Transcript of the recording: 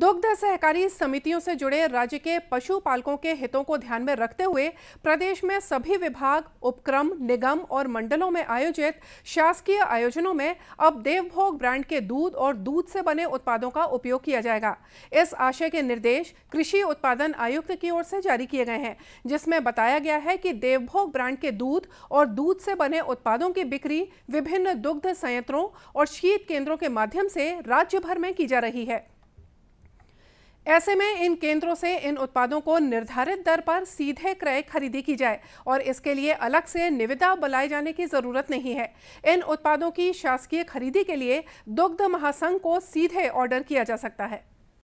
दुग्ध सहकारी समितियों से जुड़े राज्य के पशुपालकों के हितों को ध्यान में रखते हुए प्रदेश में सभी विभाग उपक्रम निगम और मंडलों में आयोजित शासकीय आयोजनों में अब देवभोग ब्रांड के दूध और दूध से बने उत्पादों का उपयोग किया जाएगा इस आशय के निर्देश कृषि उत्पादन आयुक्त की ओर से जारी किए गए हैं जिसमें बताया गया है कि देवभोग ब्रांड के दूध और दूध से बने उत्पादों की बिक्री विभिन्न दुग्ध संयंत्रों और शीत केंद्रों के माध्यम से राज्य भर में की जा रही है ऐसे में इन केंद्रों से इन उत्पादों को निर्धारित दर पर सीधे क्रय खरीदी की जाए और इसके लिए अलग से निविदा बुलाए जाने की जरूरत नहीं है इन उत्पादों की शासकीय खरीदी के लिए दुग्ध महासंघ को सीधे ऑर्डर किया जा सकता है